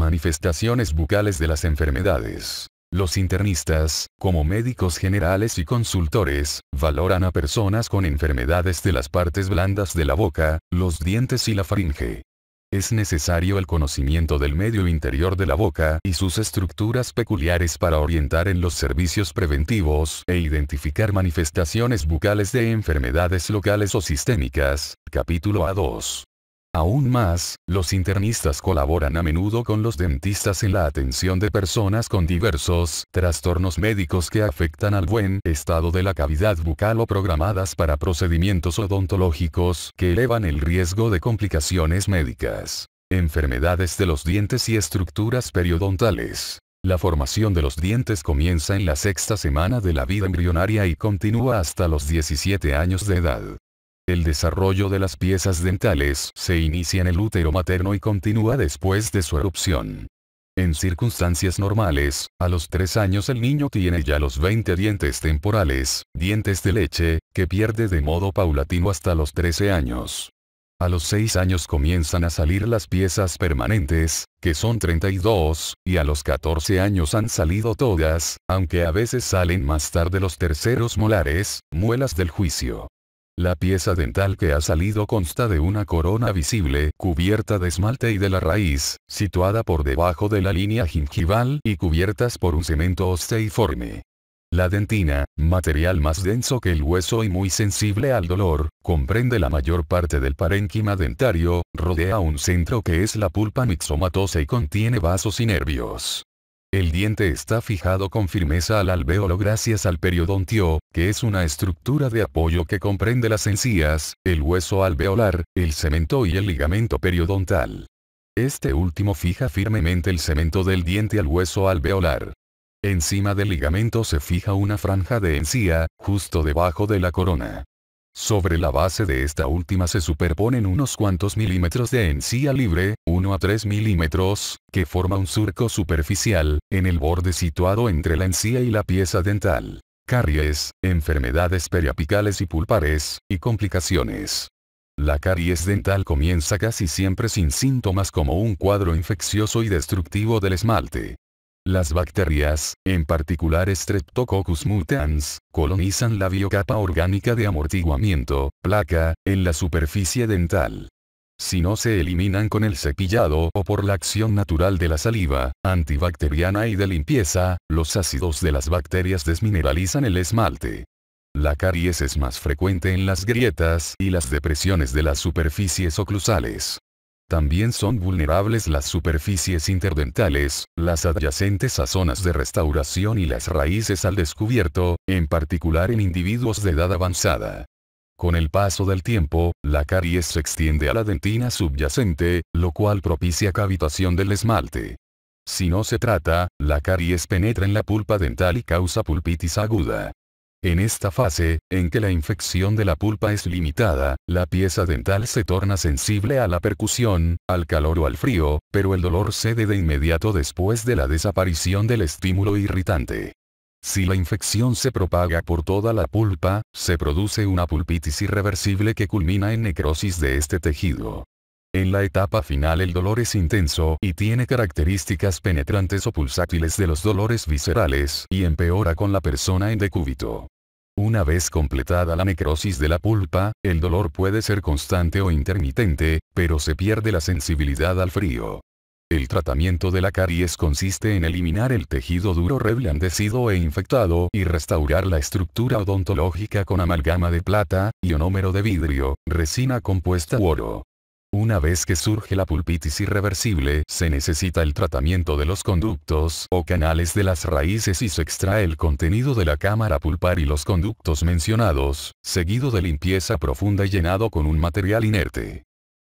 manifestaciones bucales de las enfermedades. Los internistas, como médicos generales y consultores, valoran a personas con enfermedades de las partes blandas de la boca, los dientes y la faringe. Es necesario el conocimiento del medio interior de la boca y sus estructuras peculiares para orientar en los servicios preventivos e identificar manifestaciones bucales de enfermedades locales o sistémicas. Capítulo A2. Aún más, los internistas colaboran a menudo con los dentistas en la atención de personas con diversos trastornos médicos que afectan al buen estado de la cavidad bucal o programadas para procedimientos odontológicos que elevan el riesgo de complicaciones médicas, enfermedades de los dientes y estructuras periodontales. La formación de los dientes comienza en la sexta semana de la vida embrionaria y continúa hasta los 17 años de edad. El desarrollo de las piezas dentales se inicia en el útero materno y continúa después de su erupción. En circunstancias normales, a los 3 años el niño tiene ya los 20 dientes temporales, dientes de leche, que pierde de modo paulatino hasta los 13 años. A los 6 años comienzan a salir las piezas permanentes, que son 32, y a los 14 años han salido todas, aunque a veces salen más tarde los terceros molares, muelas del juicio. La pieza dental que ha salido consta de una corona visible, cubierta de esmalte y de la raíz, situada por debajo de la línea gingival y cubiertas por un cemento osteiforme. La dentina, material más denso que el hueso y muy sensible al dolor, comprende la mayor parte del parénquima dentario, rodea un centro que es la pulpa mixomatosa y contiene vasos y nervios. El diente está fijado con firmeza al alvéolo gracias al periodontio, que es una estructura de apoyo que comprende las encías, el hueso alveolar, el cemento y el ligamento periodontal. Este último fija firmemente el cemento del diente al hueso alveolar. Encima del ligamento se fija una franja de encía, justo debajo de la corona. Sobre la base de esta última se superponen unos cuantos milímetros de encía libre, 1 a 3 milímetros, que forma un surco superficial, en el borde situado entre la encía y la pieza dental. Caries, enfermedades periapicales y pulpares, y complicaciones. La caries dental comienza casi siempre sin síntomas como un cuadro infeccioso y destructivo del esmalte. Las bacterias, en particular Streptococcus mutans, colonizan la biocapa orgánica de amortiguamiento, placa, en la superficie dental. Si no se eliminan con el cepillado o por la acción natural de la saliva, antibacteriana y de limpieza, los ácidos de las bacterias desmineralizan el esmalte. La caries es más frecuente en las grietas y las depresiones de las superficies oclusales. También son vulnerables las superficies interdentales, las adyacentes a zonas de restauración y las raíces al descubierto, en particular en individuos de edad avanzada. Con el paso del tiempo, la caries se extiende a la dentina subyacente, lo cual propicia cavitación del esmalte. Si no se trata, la caries penetra en la pulpa dental y causa pulpitis aguda. En esta fase, en que la infección de la pulpa es limitada, la pieza dental se torna sensible a la percusión, al calor o al frío, pero el dolor cede de inmediato después de la desaparición del estímulo irritante. Si la infección se propaga por toda la pulpa, se produce una pulpitis irreversible que culmina en necrosis de este tejido. En la etapa final el dolor es intenso y tiene características penetrantes o pulsátiles de los dolores viscerales y empeora con la persona en decúbito. Una vez completada la necrosis de la pulpa, el dolor puede ser constante o intermitente, pero se pierde la sensibilidad al frío. El tratamiento de la caries consiste en eliminar el tejido duro reblandecido e infectado y restaurar la estructura odontológica con amalgama de plata, ionómero de vidrio, resina compuesta u oro. Una vez que surge la pulpitis irreversible, se necesita el tratamiento de los conductos o canales de las raíces y se extrae el contenido de la cámara pulpar y los conductos mencionados, seguido de limpieza profunda y llenado con un material inerte.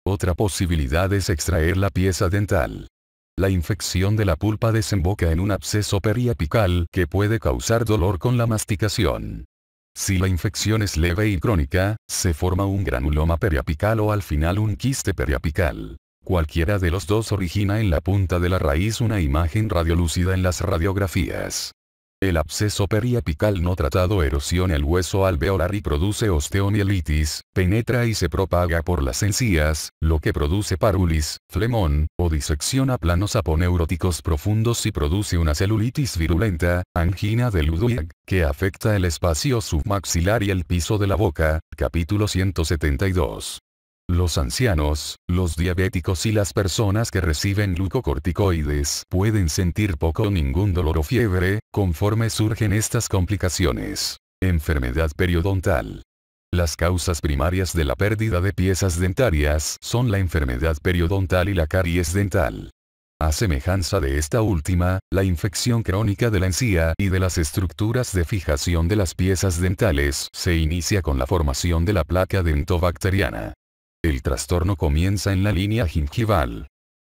Otra posibilidad es extraer la pieza dental. La infección de la pulpa desemboca en un absceso periapical que puede causar dolor con la masticación. Si la infección es leve y crónica, se forma un granuloma periapical o al final un quiste periapical. Cualquiera de los dos origina en la punta de la raíz una imagen radiolúcida en las radiografías. El absceso periapical no tratado erosiona el hueso alveolar y produce osteomielitis, penetra y se propaga por las encías, lo que produce parulis, flemón, o disección a planos aponeuróticos profundos y produce una celulitis virulenta, angina de Ludwig, que afecta el espacio submaxilar y el piso de la boca, capítulo 172. Los ancianos, los diabéticos y las personas que reciben glucocorticoides pueden sentir poco o ningún dolor o fiebre, conforme surgen estas complicaciones. Enfermedad periodontal. Las causas primarias de la pérdida de piezas dentarias son la enfermedad periodontal y la caries dental. A semejanza de esta última, la infección crónica de la encía y de las estructuras de fijación de las piezas dentales se inicia con la formación de la placa dentobacteriana. El trastorno comienza en la línea gingival.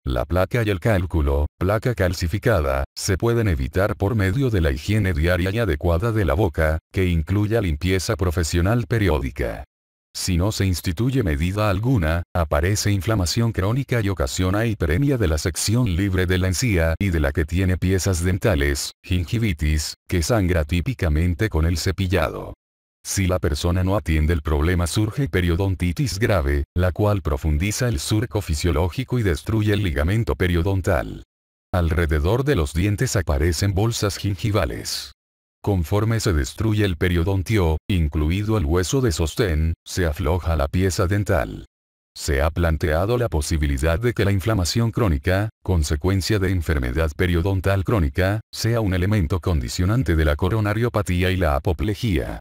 La placa y el cálculo, placa calcificada, se pueden evitar por medio de la higiene diaria y adecuada de la boca, que incluya limpieza profesional periódica. Si no se instituye medida alguna, aparece inflamación crónica y ocasiona hiperemia de la sección libre de la encía y de la que tiene piezas dentales, gingivitis, que sangra típicamente con el cepillado. Si la persona no atiende el problema surge periodontitis grave, la cual profundiza el surco fisiológico y destruye el ligamento periodontal. Alrededor de los dientes aparecen bolsas gingivales. Conforme se destruye el periodontio, incluido el hueso de sostén, se afloja la pieza dental. Se ha planteado la posibilidad de que la inflamación crónica, consecuencia de enfermedad periodontal crónica, sea un elemento condicionante de la coronariopatía y la apoplejía.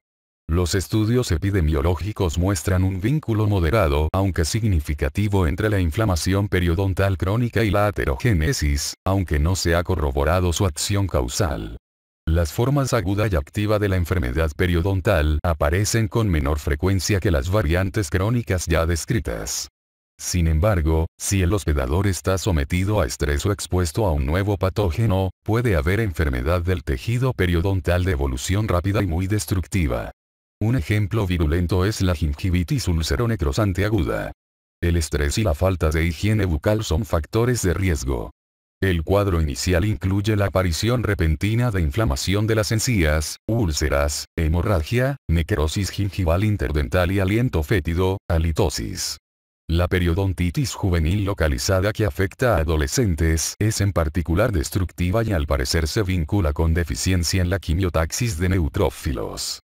Los estudios epidemiológicos muestran un vínculo moderado aunque significativo entre la inflamación periodontal crónica y la aterogénesis, aunque no se ha corroborado su acción causal. Las formas aguda y activa de la enfermedad periodontal aparecen con menor frecuencia que las variantes crónicas ya descritas. Sin embargo, si el hospedador está sometido a estrés o expuesto a un nuevo patógeno, puede haber enfermedad del tejido periodontal de evolución rápida y muy destructiva. Un ejemplo virulento es la gingivitis ulcero-necrosante aguda. El estrés y la falta de higiene bucal son factores de riesgo. El cuadro inicial incluye la aparición repentina de inflamación de las encías, úlceras, hemorragia, necrosis gingival interdental y aliento fétido, halitosis. La periodontitis juvenil localizada que afecta a adolescentes es en particular destructiva y al parecer se vincula con deficiencia en la quimiotaxis de neutrófilos.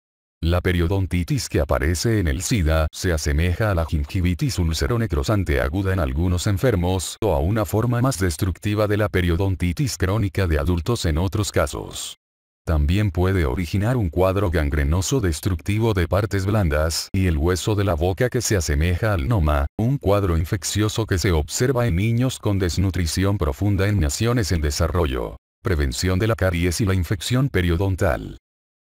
La periodontitis que aparece en el SIDA se asemeja a la gingivitis ulceronecrosante aguda en algunos enfermos o a una forma más destructiva de la periodontitis crónica de adultos en otros casos. También puede originar un cuadro gangrenoso destructivo de partes blandas y el hueso de la boca que se asemeja al noma, un cuadro infeccioso que se observa en niños con desnutrición profunda en naciones en desarrollo. Prevención de la caries y la infección periodontal.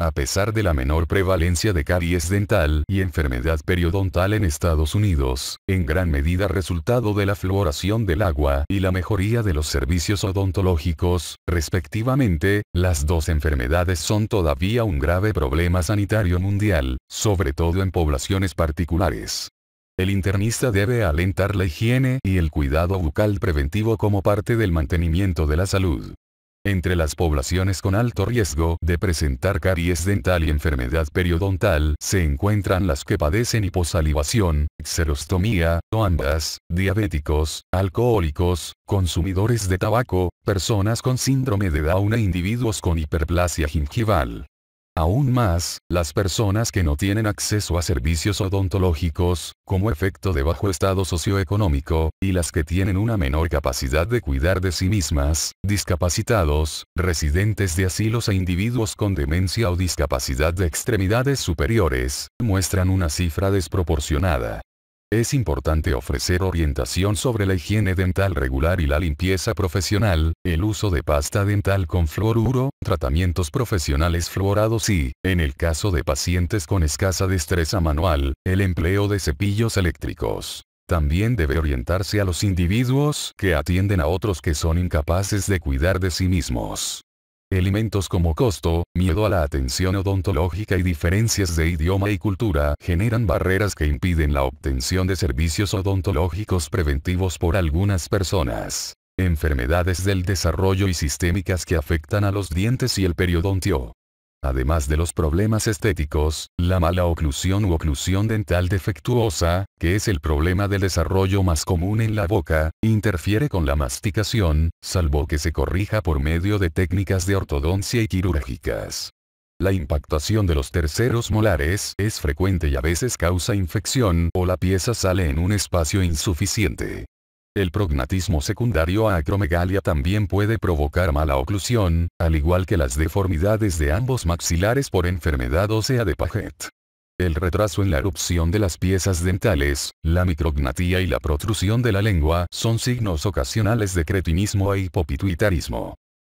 A pesar de la menor prevalencia de caries dental y enfermedad periodontal en Estados Unidos, en gran medida resultado de la fluoración del agua y la mejoría de los servicios odontológicos, respectivamente, las dos enfermedades son todavía un grave problema sanitario mundial, sobre todo en poblaciones particulares. El internista debe alentar la higiene y el cuidado bucal preventivo como parte del mantenimiento de la salud. Entre las poblaciones con alto riesgo de presentar caries dental y enfermedad periodontal se encuentran las que padecen hiposalivación, xerostomía, o diabéticos, alcohólicos, consumidores de tabaco, personas con síndrome de Down e individuos con hiperplasia gingival. Aún más, las personas que no tienen acceso a servicios odontológicos, como efecto de bajo estado socioeconómico, y las que tienen una menor capacidad de cuidar de sí mismas, discapacitados, residentes de asilos e individuos con demencia o discapacidad de extremidades superiores, muestran una cifra desproporcionada. Es importante ofrecer orientación sobre la higiene dental regular y la limpieza profesional, el uso de pasta dental con fluoruro, tratamientos profesionales fluorados y, en el caso de pacientes con escasa destreza manual, el empleo de cepillos eléctricos. También debe orientarse a los individuos que atienden a otros que son incapaces de cuidar de sí mismos. Elementos como costo, miedo a la atención odontológica y diferencias de idioma y cultura generan barreras que impiden la obtención de servicios odontológicos preventivos por algunas personas. Enfermedades del desarrollo y sistémicas que afectan a los dientes y el periodontio. Además de los problemas estéticos, la mala oclusión u oclusión dental defectuosa, que es el problema del desarrollo más común en la boca, interfiere con la masticación, salvo que se corrija por medio de técnicas de ortodoncia y quirúrgicas. La impactación de los terceros molares es frecuente y a veces causa infección o la pieza sale en un espacio insuficiente. El prognatismo secundario a acromegalia también puede provocar mala oclusión, al igual que las deformidades de ambos maxilares por enfermedad ósea de Paget. El retraso en la erupción de las piezas dentales, la micrognatía y la protrusión de la lengua son signos ocasionales de cretinismo e hipopituitarismo.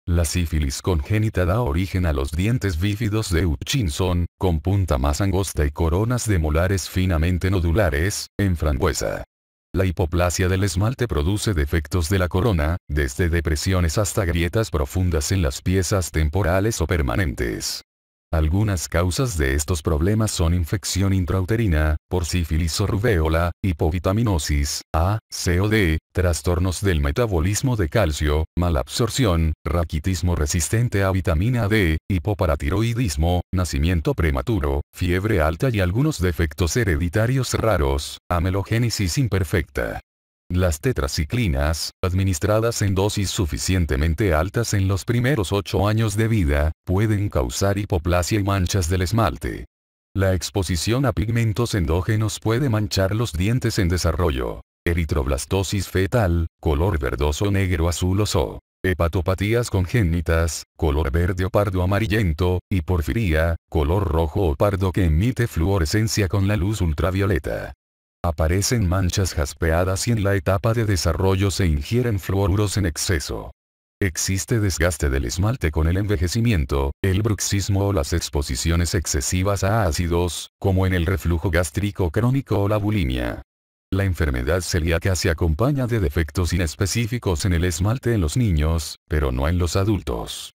La sífilis congénita da origen a los dientes bífidos de Hutchinson, con punta más angosta y coronas de molares finamente nodulares, en frangüesa. La hipoplasia del esmalte produce defectos de la corona, desde depresiones hasta grietas profundas en las piezas temporales o permanentes. Algunas causas de estos problemas son infección intrauterina, por sífilis o rubeola, hipovitaminosis, A, C o D, trastornos del metabolismo de calcio, malabsorción, raquitismo resistente a vitamina D, hipoparatiroidismo, nacimiento prematuro, fiebre alta y algunos defectos hereditarios raros, amelogénesis imperfecta. Las tetraciclinas, administradas en dosis suficientemente altas en los primeros 8 años de vida, pueden causar hipoplasia y manchas del esmalte. La exposición a pigmentos endógenos puede manchar los dientes en desarrollo. Eritroblastosis fetal, color verdoso negro azuloso. Hepatopatías congénitas, color verde o pardo amarillento, y porfiría, color rojo o pardo que emite fluorescencia con la luz ultravioleta. Aparecen manchas jaspeadas y en la etapa de desarrollo se ingieren fluoruros en exceso. Existe desgaste del esmalte con el envejecimiento, el bruxismo o las exposiciones excesivas a ácidos, como en el reflujo gástrico crónico o la bulimia. La enfermedad celíaca se acompaña de defectos inespecíficos en el esmalte en los niños, pero no en los adultos.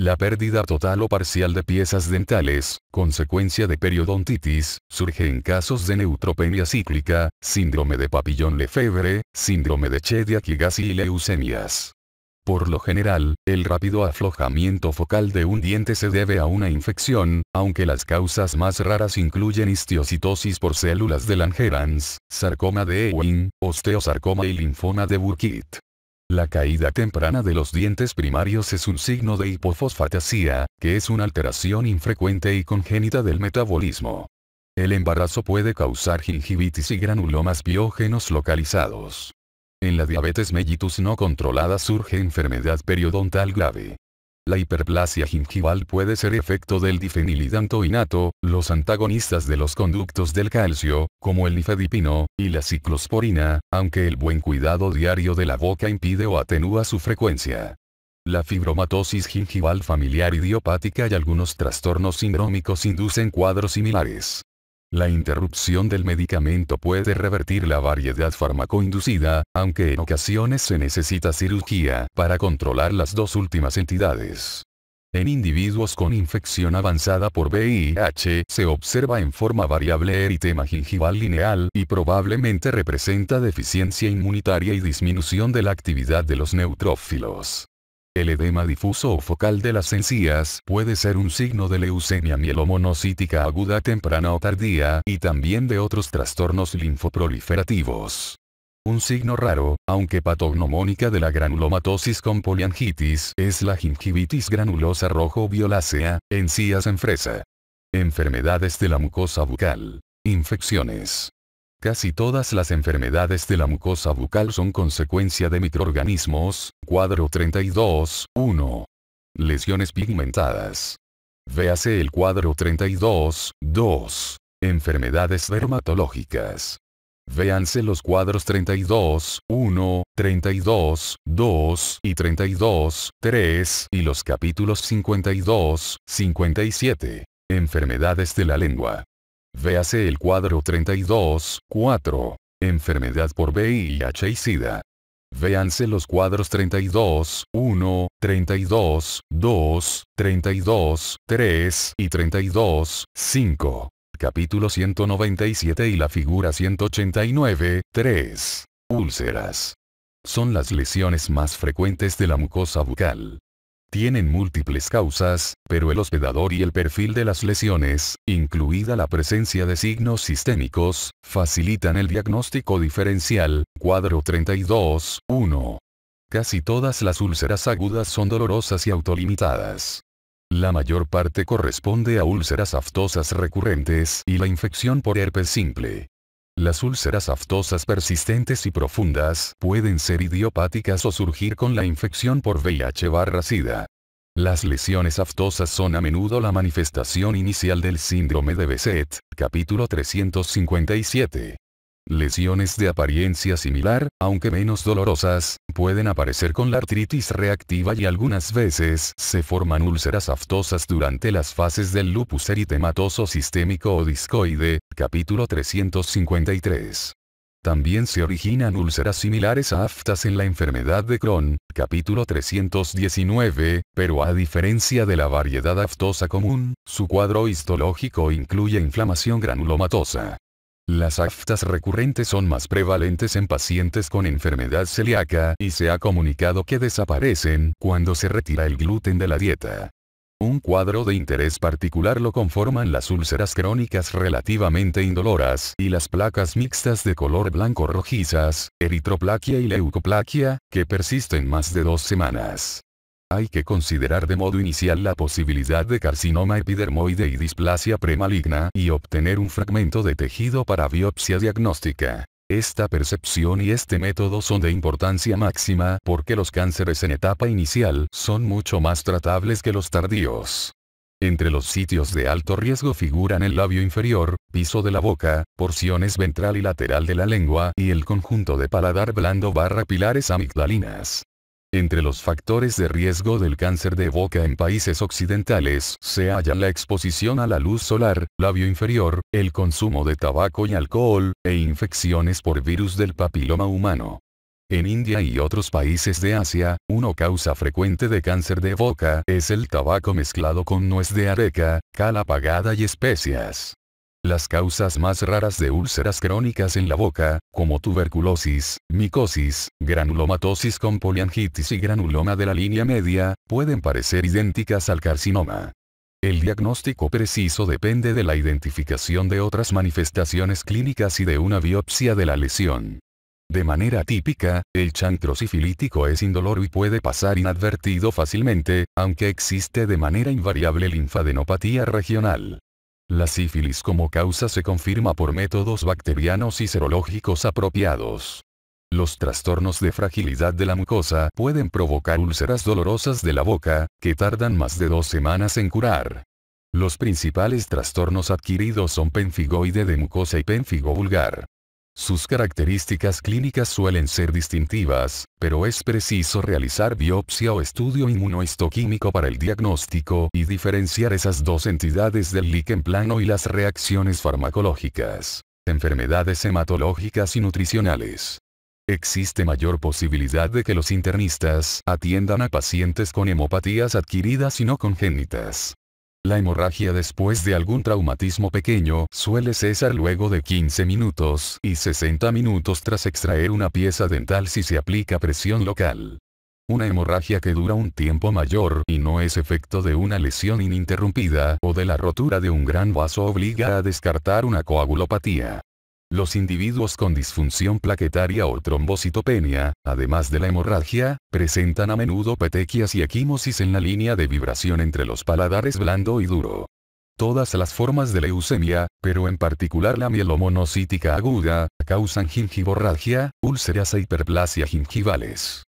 La pérdida total o parcial de piezas dentales, consecuencia de periodontitis, surge en casos de neutropenia cíclica, síndrome de papillón lefebre, síndrome de chediak y leucemias. Por lo general, el rápido aflojamiento focal de un diente se debe a una infección, aunque las causas más raras incluyen histiocitosis por células de Langerhans, sarcoma de Ewing, osteosarcoma y linfoma de Burkitt. La caída temprana de los dientes primarios es un signo de hipofosfatasia, que es una alteración infrecuente y congénita del metabolismo. El embarazo puede causar gingivitis y granulomas biógenos localizados. En la diabetes mellitus no controlada surge enfermedad periodontal grave. La hiperplasia gingival puede ser efecto del difenilidanto los antagonistas de los conductos del calcio, como el nifedipino, y la ciclosporina, aunque el buen cuidado diario de la boca impide o atenúa su frecuencia. La fibromatosis gingival familiar idiopática y algunos trastornos sindrómicos inducen cuadros similares. La interrupción del medicamento puede revertir la variedad farmacoinducida, aunque en ocasiones se necesita cirugía para controlar las dos últimas entidades. En individuos con infección avanzada por VIH se observa en forma variable eritema gingival lineal y probablemente representa deficiencia inmunitaria y disminución de la actividad de los neutrófilos. El edema difuso o focal de las encías puede ser un signo de leucemia mielomonocítica aguda temprana o tardía y también de otros trastornos linfoproliferativos. Un signo raro, aunque patognomónica de la granulomatosis con poliangitis es la gingivitis granulosa rojo-violácea, encías en fresa. Enfermedades de la mucosa bucal. Infecciones. Casi todas las enfermedades de la mucosa bucal son consecuencia de microorganismos, cuadro 32, 1. Lesiones pigmentadas. Véase el cuadro 32, 2. Enfermedades dermatológicas. Véanse los cuadros 32, 1, 32, 2 y 32, 3 y los capítulos 52, 57. Enfermedades de la lengua. Véase el cuadro 32, 4. Enfermedad por VIH y SIDA. Véanse los cuadros 32, 1, 32, 2, 32, 3 y 32, 5. Capítulo 197 y la figura 189, 3. Úlceras. Son las lesiones más frecuentes de la mucosa bucal tienen múltiples causas, pero el hospedador y el perfil de las lesiones, incluida la presencia de signos sistémicos, facilitan el diagnóstico diferencial. Cuadro 32, Casi todas las úlceras agudas son dolorosas y autolimitadas. La mayor parte corresponde a úlceras aftosas recurrentes y la infección por herpes simple. Las úlceras aftosas persistentes y profundas pueden ser idiopáticas o surgir con la infección por VIH-Sida. Las lesiones aftosas son a menudo la manifestación inicial del síndrome de Besset, capítulo 357. Lesiones de apariencia similar, aunque menos dolorosas, pueden aparecer con la artritis reactiva y algunas veces se forman úlceras aftosas durante las fases del lupus eritematoso sistémico o discoide, capítulo 353. También se originan úlceras similares a aftas en la enfermedad de Crohn, capítulo 319, pero a diferencia de la variedad aftosa común, su cuadro histológico incluye inflamación granulomatosa. Las aftas recurrentes son más prevalentes en pacientes con enfermedad celíaca y se ha comunicado que desaparecen cuando se retira el gluten de la dieta. Un cuadro de interés particular lo conforman las úlceras crónicas relativamente indoloras y las placas mixtas de color blanco rojizas, eritroplaquia y leucoplaquia, que persisten más de dos semanas. Hay que considerar de modo inicial la posibilidad de carcinoma epidermoide y displasia premaligna y obtener un fragmento de tejido para biopsia diagnóstica. Esta percepción y este método son de importancia máxima porque los cánceres en etapa inicial son mucho más tratables que los tardíos. Entre los sitios de alto riesgo figuran el labio inferior, piso de la boca, porciones ventral y lateral de la lengua y el conjunto de paladar blando barra pilares amigdalinas. Entre los factores de riesgo del cáncer de boca en países occidentales se hallan la exposición a la luz solar, labio inferior, el consumo de tabaco y alcohol, e infecciones por virus del papiloma humano. En India y otros países de Asia, una causa frecuente de cáncer de boca es el tabaco mezclado con nuez de areca, cal apagada y especias. Las causas más raras de úlceras crónicas en la boca, como tuberculosis, micosis, granulomatosis con poliangitis y granuloma de la línea media, pueden parecer idénticas al carcinoma. El diagnóstico preciso depende de la identificación de otras manifestaciones clínicas y de una biopsia de la lesión. De manera típica, el chancro sifilítico es indoloro y puede pasar inadvertido fácilmente, aunque existe de manera invariable linfadenopatía regional. La sífilis como causa se confirma por métodos bacterianos y serológicos apropiados. Los trastornos de fragilidad de la mucosa pueden provocar úlceras dolorosas de la boca, que tardan más de dos semanas en curar. Los principales trastornos adquiridos son penfigoide de mucosa y penfigo vulgar. Sus características clínicas suelen ser distintivas, pero es preciso realizar biopsia o estudio inmunohistoquímico para el diagnóstico y diferenciar esas dos entidades del líquen plano y las reacciones farmacológicas, enfermedades hematológicas y nutricionales. Existe mayor posibilidad de que los internistas atiendan a pacientes con hemopatías adquiridas y no congénitas. La hemorragia después de algún traumatismo pequeño suele cesar luego de 15 minutos y 60 minutos tras extraer una pieza dental si se aplica presión local. Una hemorragia que dura un tiempo mayor y no es efecto de una lesión ininterrumpida o de la rotura de un gran vaso obliga a descartar una coagulopatía. Los individuos con disfunción plaquetaria o trombocitopenia, además de la hemorragia, presentan a menudo petequias y equimosis en la línea de vibración entre los paladares blando y duro. Todas las formas de leucemia, pero en particular la mielomonocítica aguda, causan gingivorragia, úlceras e hiperplasia gingivales.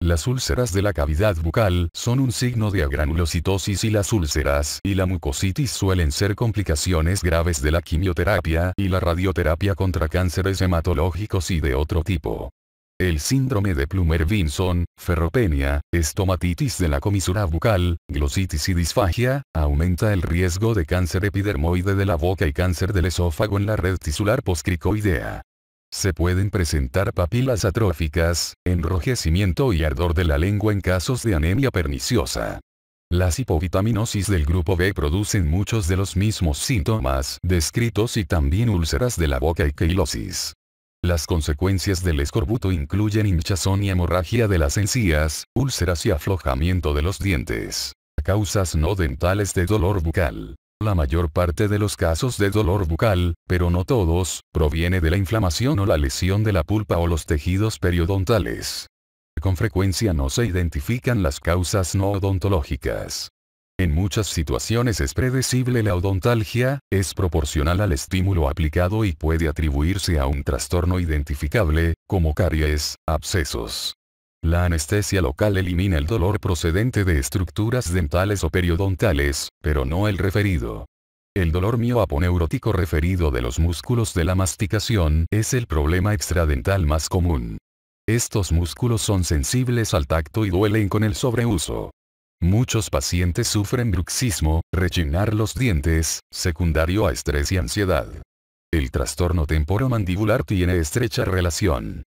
Las úlceras de la cavidad bucal son un signo de agranulocitosis y las úlceras y la mucositis suelen ser complicaciones graves de la quimioterapia y la radioterapia contra cánceres hematológicos y de otro tipo. El síndrome de Plumer-Vinson, ferropenia, estomatitis de la comisura bucal, glositis y disfagia, aumenta el riesgo de cáncer epidermoide de la boca y cáncer del esófago en la red tisular postcricoidea. Se pueden presentar papilas atróficas, enrojecimiento y ardor de la lengua en casos de anemia perniciosa. Las hipovitaminosis del grupo B producen muchos de los mismos síntomas descritos y también úlceras de la boca y keilosis. Las consecuencias del escorbuto incluyen hinchazón y hemorragia de las encías, úlceras y aflojamiento de los dientes. Causas no dentales de dolor bucal. La mayor parte de los casos de dolor bucal, pero no todos, proviene de la inflamación o la lesión de la pulpa o los tejidos periodontales. Con frecuencia no se identifican las causas no odontológicas. En muchas situaciones es predecible la odontalgia, es proporcional al estímulo aplicado y puede atribuirse a un trastorno identificable, como caries, abscesos. La anestesia local elimina el dolor procedente de estructuras dentales o periodontales, pero no el referido. El dolor mioaponeurótico referido de los músculos de la masticación es el problema extradental más común. Estos músculos son sensibles al tacto y duelen con el sobreuso. Muchos pacientes sufren bruxismo, rechinar los dientes, secundario a estrés y ansiedad. El trastorno temporomandibular tiene estrecha relación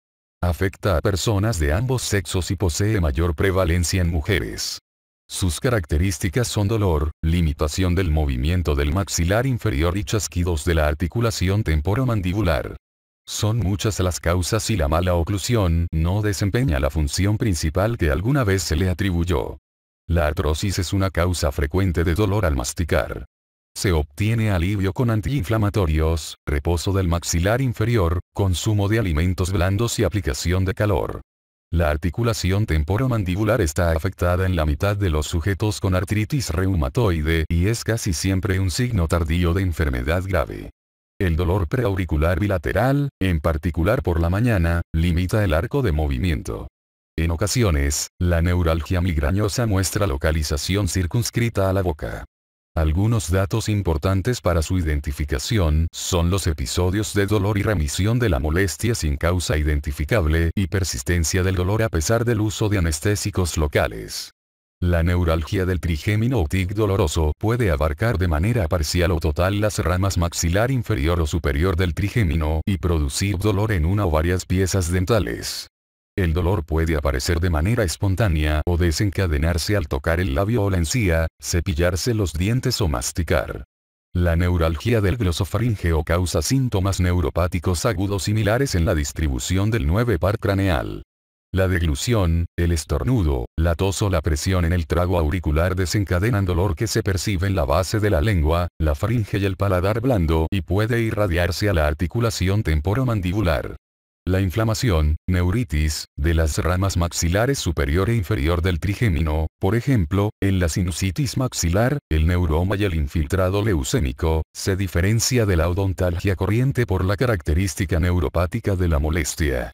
Afecta a personas de ambos sexos y posee mayor prevalencia en mujeres. Sus características son dolor, limitación del movimiento del maxilar inferior y chasquidos de la articulación temporomandibular. Son muchas las causas y la mala oclusión no desempeña la función principal que alguna vez se le atribuyó. La artrosis es una causa frecuente de dolor al masticar. Se obtiene alivio con antiinflamatorios, reposo del maxilar inferior, consumo de alimentos blandos y aplicación de calor. La articulación temporomandibular está afectada en la mitad de los sujetos con artritis reumatoide y es casi siempre un signo tardío de enfermedad grave. El dolor preauricular bilateral, en particular por la mañana, limita el arco de movimiento. En ocasiones, la neuralgia migrañosa muestra localización circunscrita a la boca. Algunos datos importantes para su identificación son los episodios de dolor y remisión de la molestia sin causa identificable y persistencia del dolor a pesar del uso de anestésicos locales. La neuralgia del trigémino o tic doloroso puede abarcar de manera parcial o total las ramas maxilar inferior o superior del trigémino y producir dolor en una o varias piezas dentales. El dolor puede aparecer de manera espontánea o desencadenarse al tocar el labio o la encía, cepillarse los dientes o masticar. La neuralgia del glosofaringeo causa síntomas neuropáticos agudos similares en la distribución del 9 par craneal. La deglución, el estornudo, la tos o la presión en el trago auricular desencadenan dolor que se percibe en la base de la lengua, la faringe y el paladar blando y puede irradiarse a la articulación temporomandibular. La inflamación, neuritis, de las ramas maxilares superior e inferior del trigémino, por ejemplo, en la sinusitis maxilar, el neuroma y el infiltrado leucémico, se diferencia de la odontalgia corriente por la característica neuropática de la molestia.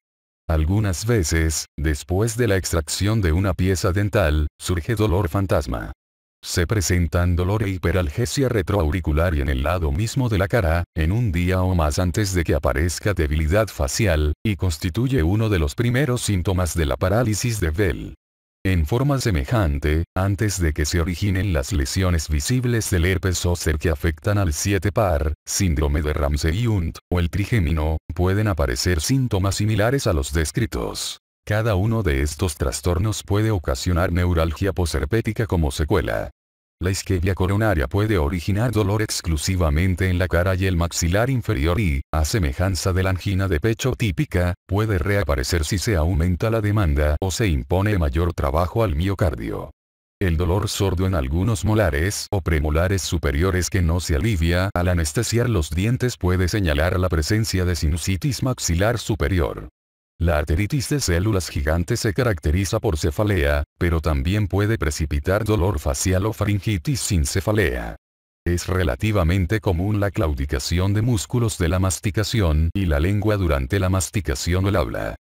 Algunas veces, después de la extracción de una pieza dental, surge dolor fantasma. Se presentan dolor e hiperalgesia retroauricular y en el lado mismo de la cara, en un día o más antes de que aparezca debilidad facial, y constituye uno de los primeros síntomas de la parálisis de Bell. En forma semejante, antes de que se originen las lesiones visibles del herpes zóster que afectan al 7 par, síndrome de Ramsey-Hunt, o el trigémino, pueden aparecer síntomas similares a los descritos. Cada uno de estos trastornos puede ocasionar neuralgia posherpética como secuela. La isquemia coronaria puede originar dolor exclusivamente en la cara y el maxilar inferior y, a semejanza de la angina de pecho típica, puede reaparecer si se aumenta la demanda o se impone mayor trabajo al miocardio. El dolor sordo en algunos molares o premolares superiores que no se alivia al anestesiar los dientes puede señalar la presencia de sinusitis maxilar superior. La arteritis de células gigantes se caracteriza por cefalea, pero también puede precipitar dolor facial o faringitis sin cefalea. Es relativamente común la claudicación de músculos de la masticación y la lengua durante la masticación o el habla.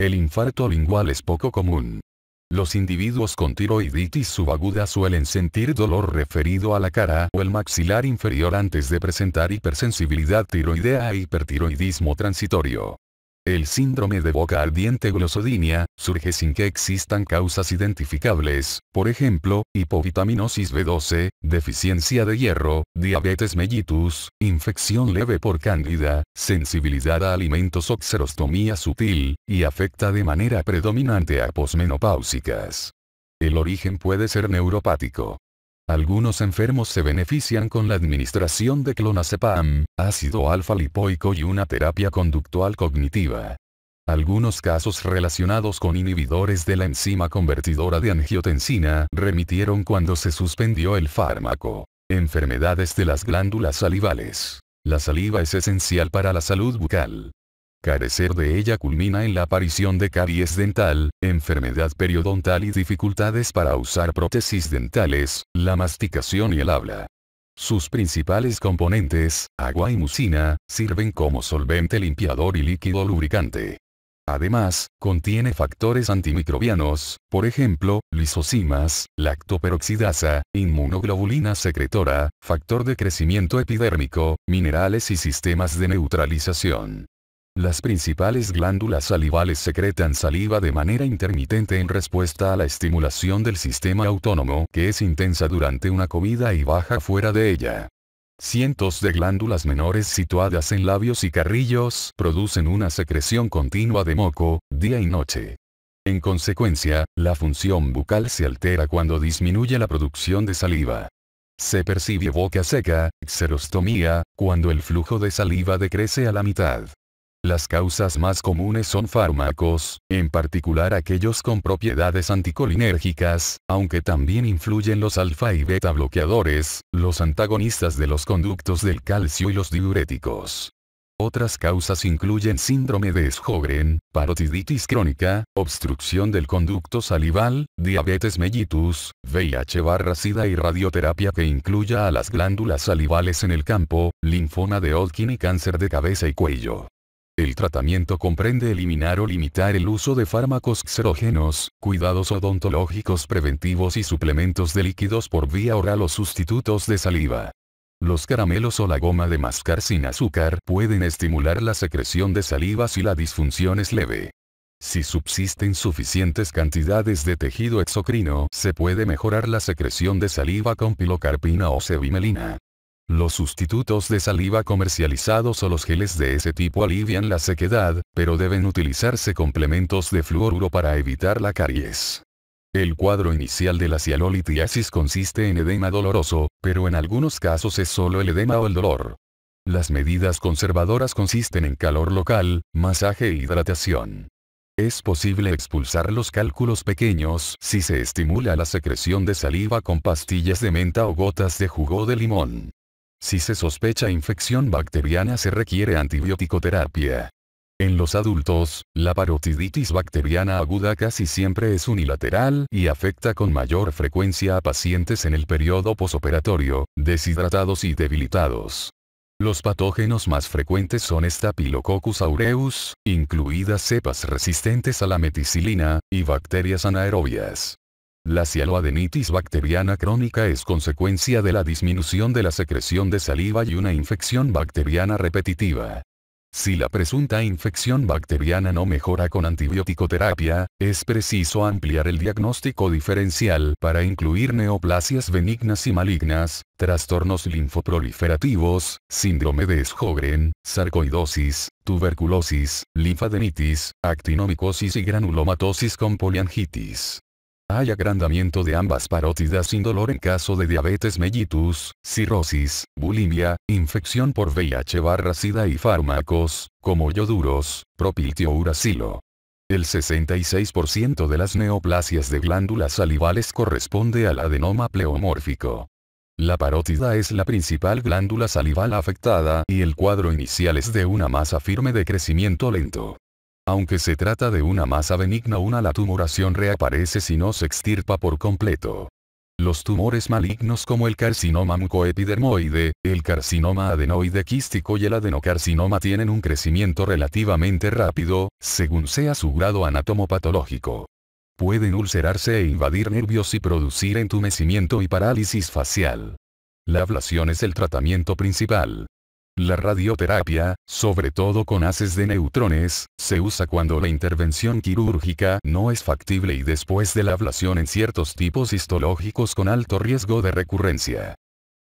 El infarto lingual es poco común. Los individuos con tiroiditis subaguda suelen sentir dolor referido a la cara o el maxilar inferior antes de presentar hipersensibilidad tiroidea e hipertiroidismo transitorio. El síndrome de boca ardiente glosodinia, surge sin que existan causas identificables, por ejemplo, hipovitaminosis B12, deficiencia de hierro, diabetes mellitus, infección leve por cándida, sensibilidad a alimentos o xerostomía sutil, y afecta de manera predominante a posmenopáusicas. El origen puede ser neuropático. Algunos enfermos se benefician con la administración de clonazepam, ácido alfa-lipoico y una terapia conductual cognitiva. Algunos casos relacionados con inhibidores de la enzima convertidora de angiotensina remitieron cuando se suspendió el fármaco. Enfermedades de las glándulas salivales. La saliva es esencial para la salud bucal. Carecer de ella culmina en la aparición de caries dental, enfermedad periodontal y dificultades para usar prótesis dentales, la masticación y el habla. Sus principales componentes, agua y mucina, sirven como solvente limpiador y líquido lubricante. Además, contiene factores antimicrobianos, por ejemplo, lisocimas, lactoperoxidasa, inmunoglobulina secretora, factor de crecimiento epidérmico, minerales y sistemas de neutralización. Las principales glándulas salivales secretan saliva de manera intermitente en respuesta a la estimulación del sistema autónomo que es intensa durante una comida y baja fuera de ella. Cientos de glándulas menores situadas en labios y carrillos producen una secreción continua de moco, día y noche. En consecuencia, la función bucal se altera cuando disminuye la producción de saliva. Se percibe boca seca, xerostomía, cuando el flujo de saliva decrece a la mitad. Las causas más comunes son fármacos, en particular aquellos con propiedades anticolinérgicas, aunque también influyen los alfa y beta bloqueadores, los antagonistas de los conductos del calcio y los diuréticos. Otras causas incluyen síndrome de Sjögren, parotiditis crónica, obstrucción del conducto salival, diabetes mellitus, VIH-sida y radioterapia que incluya a las glándulas salivales en el campo, linfoma de Hodgkin y cáncer de cabeza y cuello. El tratamiento comprende eliminar o limitar el uso de fármacos xerógenos, cuidados odontológicos preventivos y suplementos de líquidos por vía oral o sustitutos de saliva. Los caramelos o la goma de mascar sin azúcar pueden estimular la secreción de saliva si la disfunción es leve. Si subsisten suficientes cantidades de tejido exocrino, se puede mejorar la secreción de saliva con pilocarpina o sevimelina. Los sustitutos de saliva comercializados o los geles de ese tipo alivian la sequedad, pero deben utilizarse complementos de fluoruro para evitar la caries. El cuadro inicial de la cialolitiasis consiste en edema doloroso, pero en algunos casos es solo el edema o el dolor. Las medidas conservadoras consisten en calor local, masaje e hidratación. Es posible expulsar los cálculos pequeños si se estimula la secreción de saliva con pastillas de menta o gotas de jugo de limón. Si se sospecha infección bacteriana se requiere antibiótico terapia. En los adultos, la parotiditis bacteriana aguda casi siempre es unilateral y afecta con mayor frecuencia a pacientes en el periodo posoperatorio, deshidratados y debilitados. Los patógenos más frecuentes son Staphylococcus aureus, incluidas cepas resistentes a la meticilina, y bacterias anaerobias. La cialoadenitis bacteriana crónica es consecuencia de la disminución de la secreción de saliva y una infección bacteriana repetitiva. Si la presunta infección bacteriana no mejora con antibiótico-terapia, es preciso ampliar el diagnóstico diferencial para incluir neoplasias benignas y malignas, trastornos linfoproliferativos, síndrome de Sjögren, sarcoidosis, tuberculosis, linfadenitis, actinomicosis y granulomatosis con poliangitis. Hay agrandamiento de ambas parótidas sin dolor en caso de diabetes mellitus, cirrosis, bulimia, infección por VIH barra sida y fármacos, como yoduros, propiltio uracilo. El 66% de las neoplasias de glándulas salivales corresponde al adenoma pleomórfico. La parótida es la principal glándula salival afectada y el cuadro inicial es de una masa firme de crecimiento lento. Aunque se trata de una masa benigna una la tumoración reaparece si no se extirpa por completo. Los tumores malignos como el carcinoma mucoepidermoide, el carcinoma adenoide quístico y el adenocarcinoma tienen un crecimiento relativamente rápido, según sea su grado anatomopatológico. Pueden ulcerarse e invadir nervios y producir entumecimiento y parálisis facial. La ablación es el tratamiento principal. La radioterapia, sobre todo con haces de neutrones, se usa cuando la intervención quirúrgica no es factible y después de la ablación en ciertos tipos histológicos con alto riesgo de recurrencia.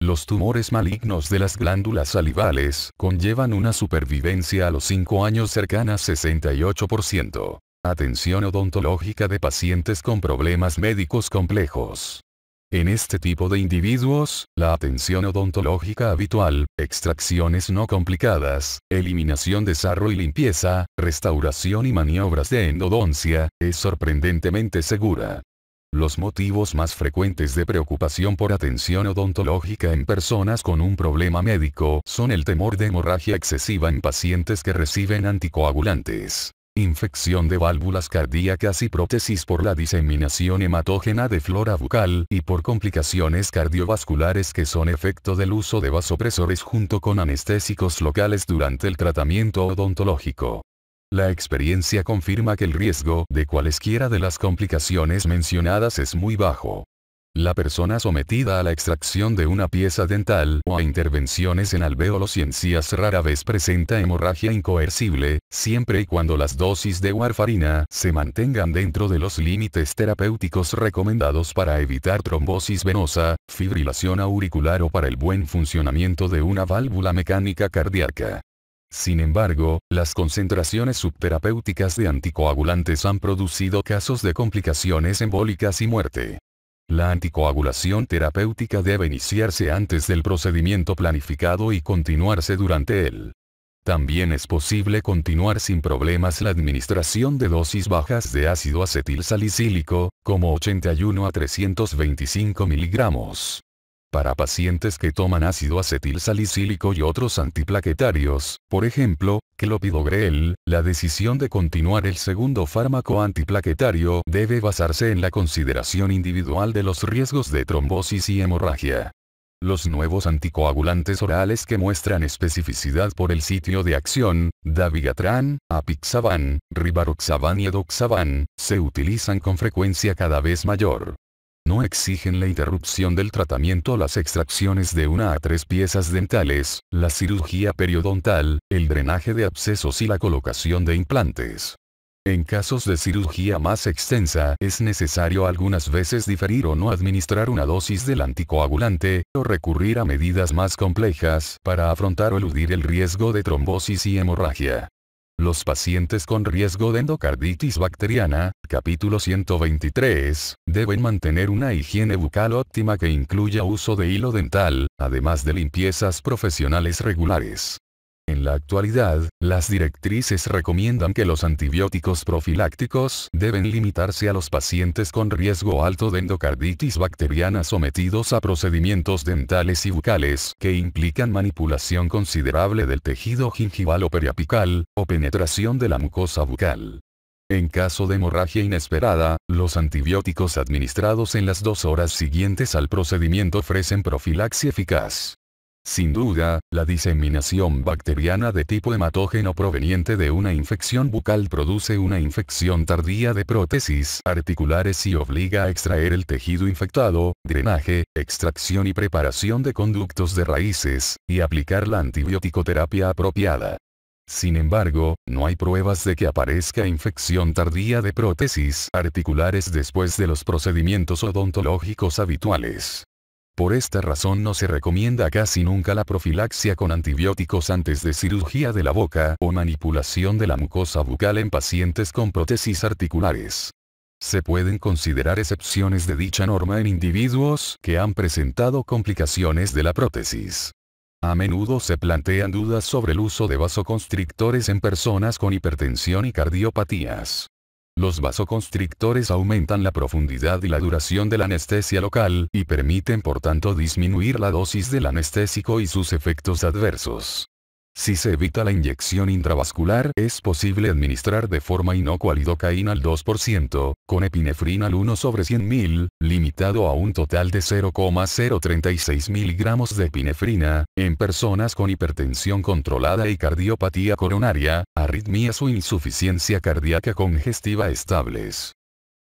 Los tumores malignos de las glándulas salivales conllevan una supervivencia a los 5 años cercana al 68%. Atención odontológica de pacientes con problemas médicos complejos. En este tipo de individuos, la atención odontológica habitual, extracciones no complicadas, eliminación de sarro y limpieza, restauración y maniobras de endodoncia, es sorprendentemente segura. Los motivos más frecuentes de preocupación por atención odontológica en personas con un problema médico son el temor de hemorragia excesiva en pacientes que reciben anticoagulantes, infección de válvulas cardíacas y prótesis por la diseminación hematógena de flora bucal y por complicaciones cardiovasculares que son efecto del uso de vasopresores junto con anestésicos locales durante el tratamiento odontológico. La experiencia confirma que el riesgo de cualesquiera de las complicaciones mencionadas es muy bajo. La persona sometida a la extracción de una pieza dental o a intervenciones en alvéolos y encías rara vez presenta hemorragia incoercible, siempre y cuando las dosis de warfarina se mantengan dentro de los límites terapéuticos recomendados para evitar trombosis venosa, fibrilación auricular o para el buen funcionamiento de una válvula mecánica cardíaca. Sin embargo, las concentraciones subterapéuticas de anticoagulantes han producido casos de complicaciones embólicas y muerte. La anticoagulación terapéutica debe iniciarse antes del procedimiento planificado y continuarse durante él. También es posible continuar sin problemas la administración de dosis bajas de ácido acetil salicílico, como 81 a 325 miligramos. Para pacientes que toman ácido acetil salicílico y otros antiplaquetarios, por ejemplo, clopidogrel, la decisión de continuar el segundo fármaco antiplaquetario debe basarse en la consideración individual de los riesgos de trombosis y hemorragia. Los nuevos anticoagulantes orales que muestran especificidad por el sitio de acción, Davigatran, apixaban, rivaroxaban y edoxaban, se utilizan con frecuencia cada vez mayor no exigen la interrupción del tratamiento las extracciones de una a tres piezas dentales, la cirugía periodontal, el drenaje de abscesos y la colocación de implantes. En casos de cirugía más extensa es necesario algunas veces diferir o no administrar una dosis del anticoagulante, o recurrir a medidas más complejas para afrontar o eludir el riesgo de trombosis y hemorragia. Los pacientes con riesgo de endocarditis bacteriana, capítulo 123, deben mantener una higiene bucal óptima que incluya uso de hilo dental, además de limpiezas profesionales regulares. En la actualidad, las directrices recomiendan que los antibióticos profilácticos deben limitarse a los pacientes con riesgo alto de endocarditis bacteriana sometidos a procedimientos dentales y bucales que implican manipulación considerable del tejido gingival o periapical, o penetración de la mucosa bucal. En caso de hemorragia inesperada, los antibióticos administrados en las dos horas siguientes al procedimiento ofrecen profilaxia eficaz. Sin duda, la diseminación bacteriana de tipo hematógeno proveniente de una infección bucal produce una infección tardía de prótesis articulares y obliga a extraer el tejido infectado, drenaje, extracción y preparación de conductos de raíces, y aplicar la antibióticoterapia apropiada. Sin embargo, no hay pruebas de que aparezca infección tardía de prótesis articulares después de los procedimientos odontológicos habituales. Por esta razón no se recomienda casi nunca la profilaxia con antibióticos antes de cirugía de la boca o manipulación de la mucosa bucal en pacientes con prótesis articulares. Se pueden considerar excepciones de dicha norma en individuos que han presentado complicaciones de la prótesis. A menudo se plantean dudas sobre el uso de vasoconstrictores en personas con hipertensión y cardiopatías. Los vasoconstrictores aumentan la profundidad y la duración de la anestesia local y permiten por tanto disminuir la dosis del anestésico y sus efectos adversos. Si se evita la inyección intravascular, es posible administrar de forma inocua lidocaína al 2%, con epinefrina al 1 sobre 100.000, limitado a un total de 0,036 miligramos de epinefrina, en personas con hipertensión controlada y cardiopatía coronaria, arritmias o insuficiencia cardíaca congestiva estables.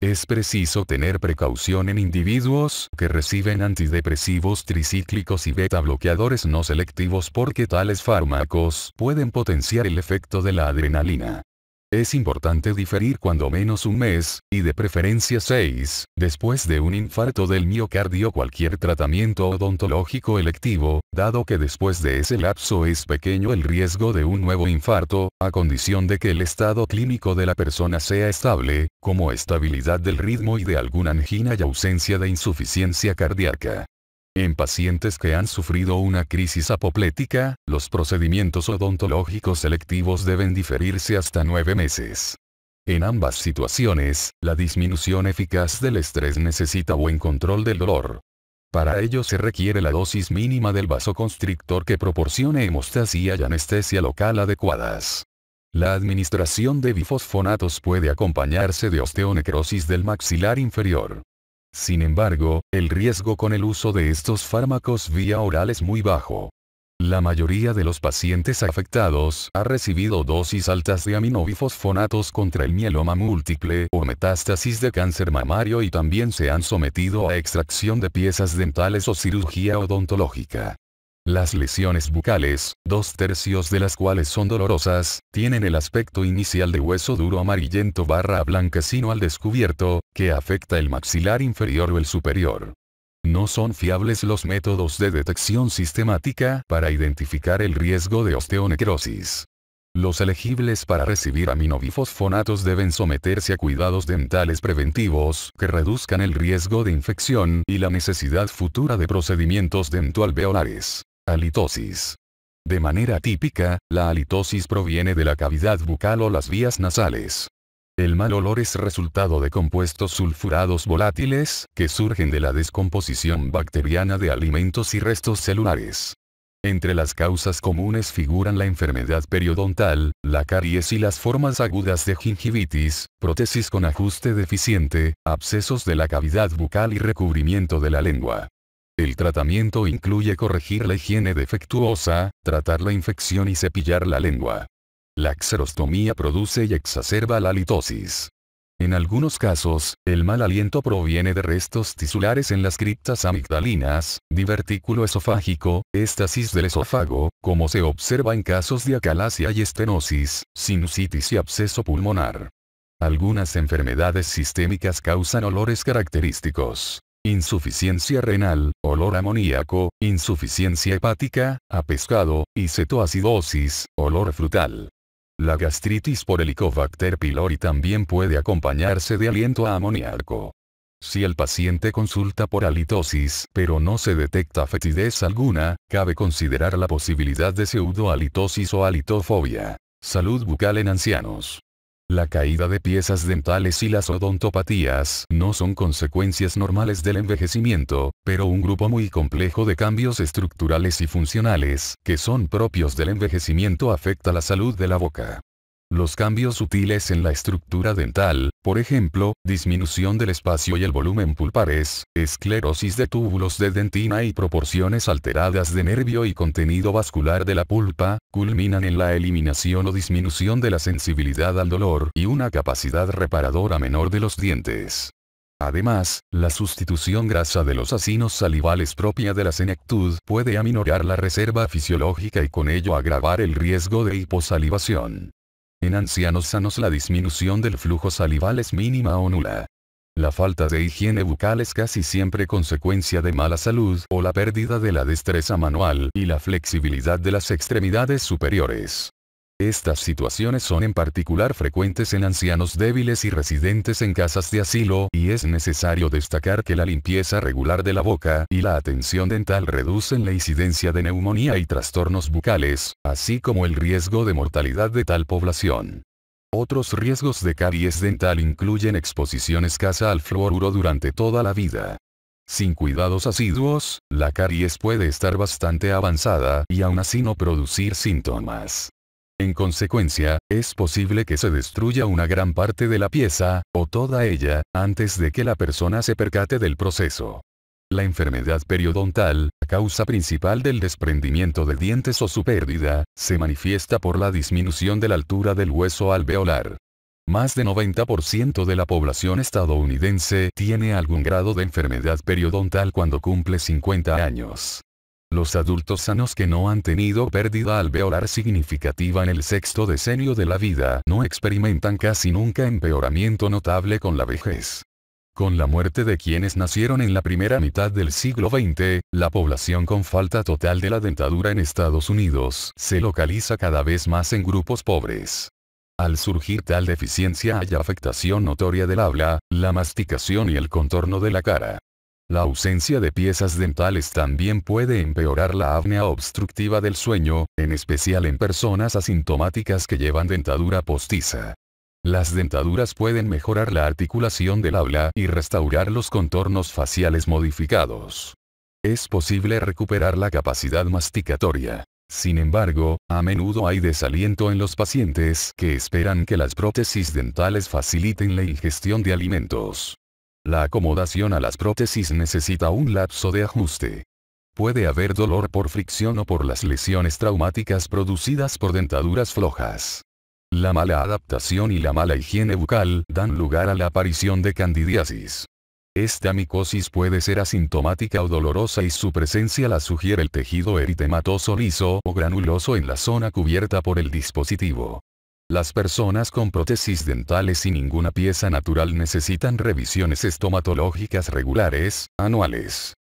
Es preciso tener precaución en individuos que reciben antidepresivos tricíclicos y beta bloqueadores no selectivos porque tales fármacos pueden potenciar el efecto de la adrenalina. Es importante diferir cuando menos un mes, y de preferencia 6, después de un infarto del miocardio cualquier tratamiento odontológico electivo, dado que después de ese lapso es pequeño el riesgo de un nuevo infarto, a condición de que el estado clínico de la persona sea estable, como estabilidad del ritmo y de alguna angina y ausencia de insuficiencia cardíaca. En pacientes que han sufrido una crisis apoplética, los procedimientos odontológicos selectivos deben diferirse hasta nueve meses. En ambas situaciones, la disminución eficaz del estrés necesita buen control del dolor. Para ello se requiere la dosis mínima del vasoconstrictor que proporcione hemostasia y anestesia local adecuadas. La administración de bifosfonatos puede acompañarse de osteonecrosis del maxilar inferior. Sin embargo, el riesgo con el uso de estos fármacos vía oral es muy bajo. La mayoría de los pacientes afectados ha recibido dosis altas de aminobifosfonatos contra el mieloma múltiple o metástasis de cáncer mamario y también se han sometido a extracción de piezas dentales o cirugía odontológica. Las lesiones bucales, dos tercios de las cuales son dolorosas, tienen el aspecto inicial de hueso duro amarillento barra blanquecino al descubierto, que afecta el maxilar inferior o el superior. No son fiables los métodos de detección sistemática para identificar el riesgo de osteonecrosis. Los elegibles para recibir aminobifosfonatos deben someterse a cuidados dentales preventivos que reduzcan el riesgo de infección y la necesidad futura de procedimientos dentoalveolares. Halitosis. De manera típica, la halitosis proviene de la cavidad bucal o las vías nasales. El mal olor es resultado de compuestos sulfurados volátiles, que surgen de la descomposición bacteriana de alimentos y restos celulares. Entre las causas comunes figuran la enfermedad periodontal, la caries y las formas agudas de gingivitis, prótesis con ajuste deficiente, abscesos de la cavidad bucal y recubrimiento de la lengua. El tratamiento incluye corregir la higiene defectuosa, tratar la infección y cepillar la lengua. La xerostomía produce y exacerba la litosis. En algunos casos, el mal aliento proviene de restos tisulares en las criptas amigdalinas, divertículo esofágico, éstasis del esófago, como se observa en casos de acalasia y estenosis, sinusitis y absceso pulmonar. Algunas enfermedades sistémicas causan olores característicos insuficiencia renal, olor amoníaco, insuficiencia hepática, a pescado, y cetoacidosis, olor frutal. La gastritis por Helicobacter pylori también puede acompañarse de aliento a amoníaco. Si el paciente consulta por halitosis pero no se detecta fetidez alguna, cabe considerar la posibilidad de pseudohalitosis o halitofobia. Salud bucal en ancianos. La caída de piezas dentales y las odontopatías no son consecuencias normales del envejecimiento, pero un grupo muy complejo de cambios estructurales y funcionales que son propios del envejecimiento afecta la salud de la boca. Los cambios sutiles en la estructura dental, por ejemplo, disminución del espacio y el volumen pulpares, esclerosis de túbulos de dentina y proporciones alteradas de nervio y contenido vascular de la pulpa, culminan en la eliminación o disminución de la sensibilidad al dolor y una capacidad reparadora menor de los dientes. Además, la sustitución grasa de los acinos salivales propia de la senectud puede aminorar la reserva fisiológica y con ello agravar el riesgo de hiposalivación. En ancianos sanos la disminución del flujo salival es mínima o nula. La falta de higiene bucal es casi siempre consecuencia de mala salud o la pérdida de la destreza manual y la flexibilidad de las extremidades superiores. Estas situaciones son en particular frecuentes en ancianos débiles y residentes en casas de asilo, y es necesario destacar que la limpieza regular de la boca y la atención dental reducen la incidencia de neumonía y trastornos bucales, así como el riesgo de mortalidad de tal población. Otros riesgos de caries dental incluyen exposición escasa al fluoruro durante toda la vida. Sin cuidados asiduos, la caries puede estar bastante avanzada y aún así no producir síntomas. En consecuencia, es posible que se destruya una gran parte de la pieza, o toda ella, antes de que la persona se percate del proceso. La enfermedad periodontal, causa principal del desprendimiento de dientes o su pérdida, se manifiesta por la disminución de la altura del hueso alveolar. Más de 90% de la población estadounidense tiene algún grado de enfermedad periodontal cuando cumple 50 años. Los adultos sanos que no han tenido pérdida alveolar significativa en el sexto decenio de la vida no experimentan casi nunca empeoramiento notable con la vejez. Con la muerte de quienes nacieron en la primera mitad del siglo XX, la población con falta total de la dentadura en Estados Unidos se localiza cada vez más en grupos pobres. Al surgir tal deficiencia hay afectación notoria del habla, la masticación y el contorno de la cara. La ausencia de piezas dentales también puede empeorar la apnea obstructiva del sueño, en especial en personas asintomáticas que llevan dentadura postiza. Las dentaduras pueden mejorar la articulación del habla y restaurar los contornos faciales modificados. Es posible recuperar la capacidad masticatoria. Sin embargo, a menudo hay desaliento en los pacientes que esperan que las prótesis dentales faciliten la ingestión de alimentos. La acomodación a las prótesis necesita un lapso de ajuste. Puede haber dolor por fricción o por las lesiones traumáticas producidas por dentaduras flojas. La mala adaptación y la mala higiene bucal dan lugar a la aparición de candidiasis. Esta micosis puede ser asintomática o dolorosa y su presencia la sugiere el tejido eritematoso liso o granuloso en la zona cubierta por el dispositivo. Las personas con prótesis dentales y ninguna pieza natural necesitan revisiones estomatológicas regulares, anuales.